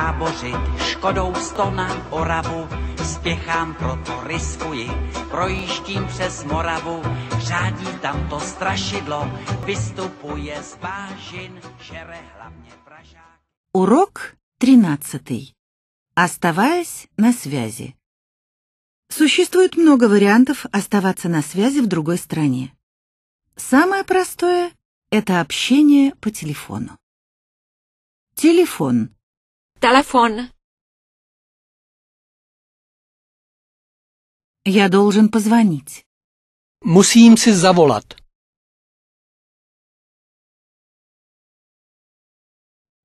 tábořit, škodou sto Oravu. Spěchám, proto riskuji, projíždím přes Moravu. Řádí tam to strašidlo, vystupuje z vážin, žere hlavně pražák. Урок тринадцатый. Оставаясь на связи. Существует много вариантов оставаться на связи в другой стране. Самое простое – это общение по телефону. Телефон Телефон. Я должен позвонить. Musím си заволат.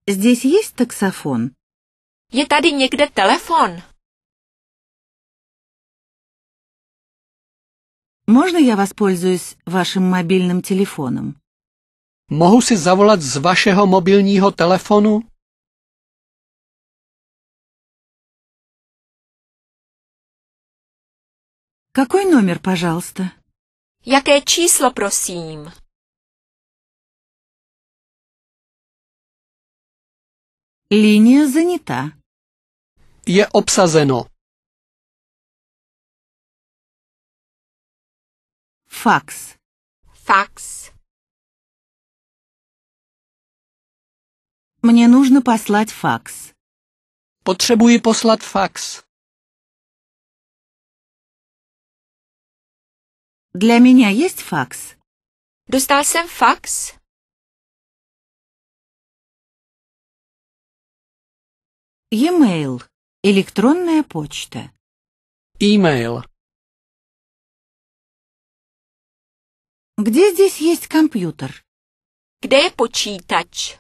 Здесь есть таксофон? Je tady někde телефон. Можно я воспользуюсь вашим мобильным телефоном? Могу си заволат з vašeho mobilního telefonu? Какой номер, пожалуйста? Якое число, просим? Линия занята. Je obsazeno. Факс. Факс. Мне нужно послать факс. Потребую послать факс. Для меня есть факс? Dostal jsem fax? E-mail. Электронная почта. E-mail. Где здесь есть компьютер? Где je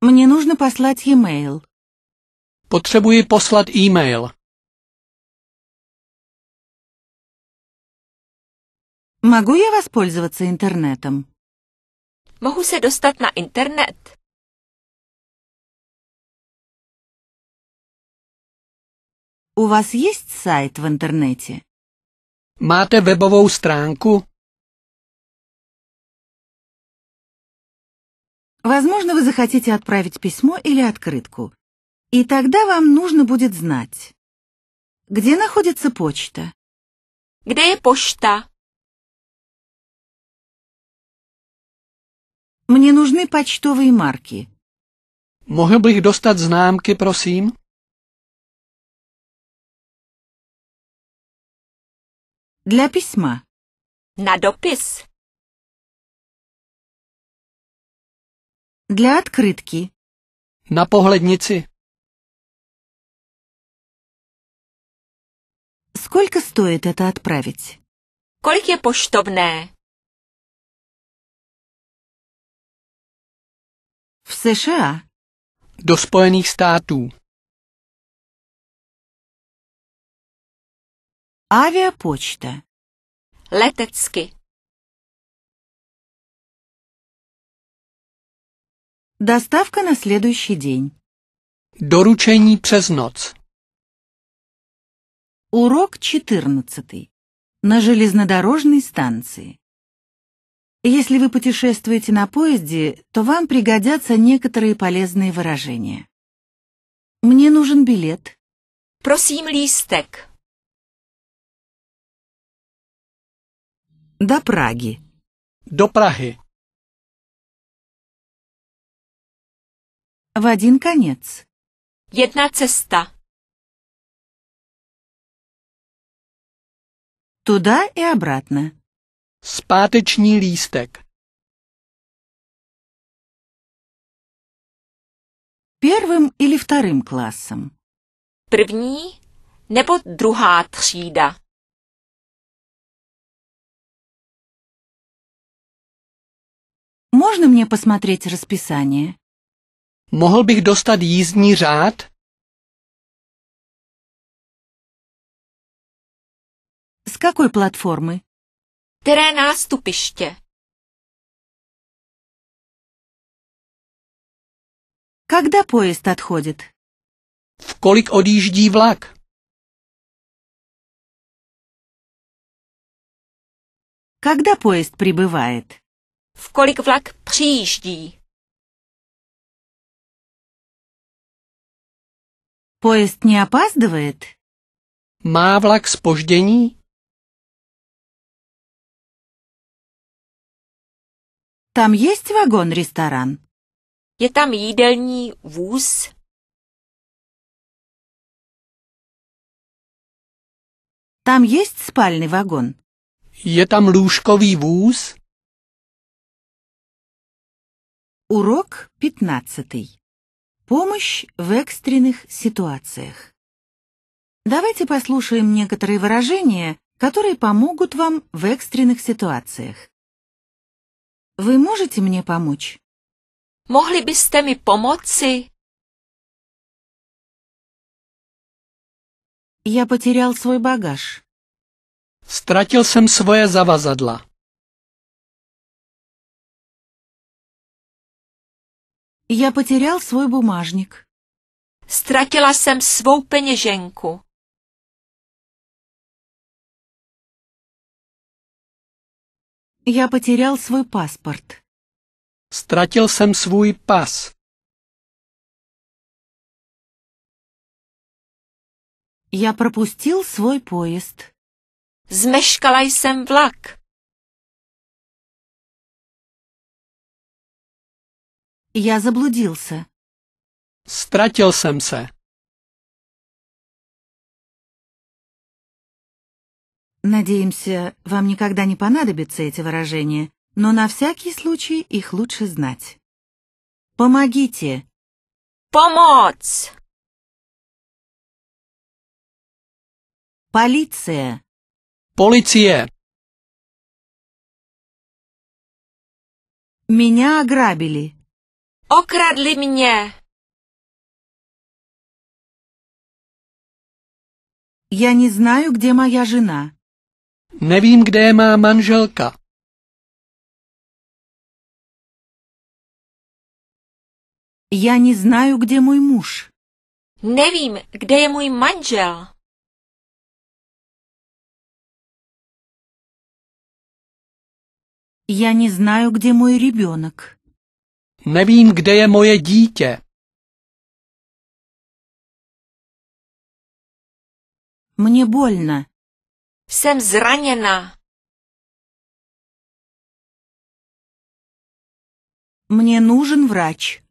Мне нужно послать e-mail. Potřebuji poslat e-mail. Могу я воспользоваться интернетом? Могу se достать на интернет? У вас есть сайт в интернете? Мате вебовую stránku? Возможно, вы захотите отправить письмо или открытку. И тогда вам нужно будет знать, где находится почта. Где je pošta? Мне нужны почтовые марки. Mohl bych dostat známky, просим? Для письма. На допис. Для открытки. На погледнице. Сколько стоит это отправить? Kolik je В США. До Spojených států. Авиапочта. Letecky. Доставка на следующий день. Доручений през noc. Урок четырнадцатый. На железнодорожной станции. Если вы путешествуете на поезде, то вам пригодятся некоторые полезные выражения. Мне нужен билет. Просим листек. До Праги. До Праги. В один конец. Одна цеста. Туда и обратно. Zpáteční lístek. Первым или вторым классом? První nebo druhá třída. Можно мне посмотреть расписание? Mohl bych достать ездний řád? С какой платформы? Které nástupiště? Когда поезд отходит? V kolik odjíždí vlak? Когда поезд прибывает? V kolik vlak přijíždí? Поезд не Má vlak spoždění? Там есть вагон-ресторан? Je tam jídelní vůz? Там есть спальный вагон? Je tam lůžkový vůz? Урок 15. Помощь в экстренных ситуациях. Давайте послушаем некоторые выражения, которые помогут вам в экстренных ситуациях. Вы можете мне помочь? Могли byste mi pomoci? Я потерял свой багаж. Ztratil jsem svoje zavazadla. Я потерял свой бумажник. Ztratila jsem svou peněženku. Я потерял свой паспорт. Стратил сам свой пас. Я пропустил свой поезд. Змешкалай сам влак. Я заблудился. Ztratil jsem se. Надеемся, вам никогда не понадобятся эти выражения, но на всякий случай их лучше знать. Помогите. Помочь. Полиция. Полиция. Меня ограбили. Окрадли меня. Я не знаю, где моя жена. Nevím, kde je má manželka. Я не знаю, где мой муж. Nevím, kde je můj manžel. Я не знаю, где мой ребенок. Nevím, kde je moje dítě. Мне больно. Jsem zraněna. Мне нужен врач.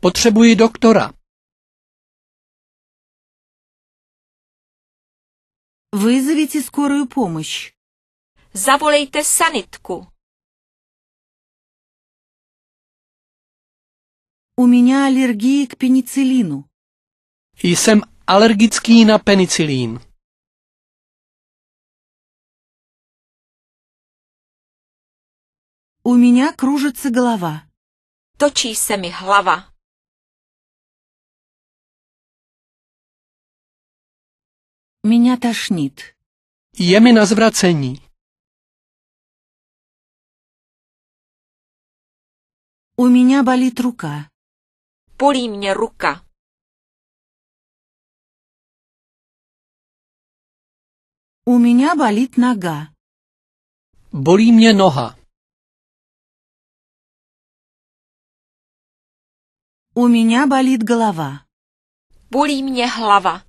Potrzebuję doktora. Вызовите скорую помощь. Zavolejte sanitku. У меня аллергия к пенициллину. Jsem alergický na penicilín. У меня кружится голова. Точи се ми Меня тошнит. Я меня na zvracení. У меня болит рука. Боли мне рука. У меня болит нога. Болí mě noha. У меня болит голова. Боли мне голова.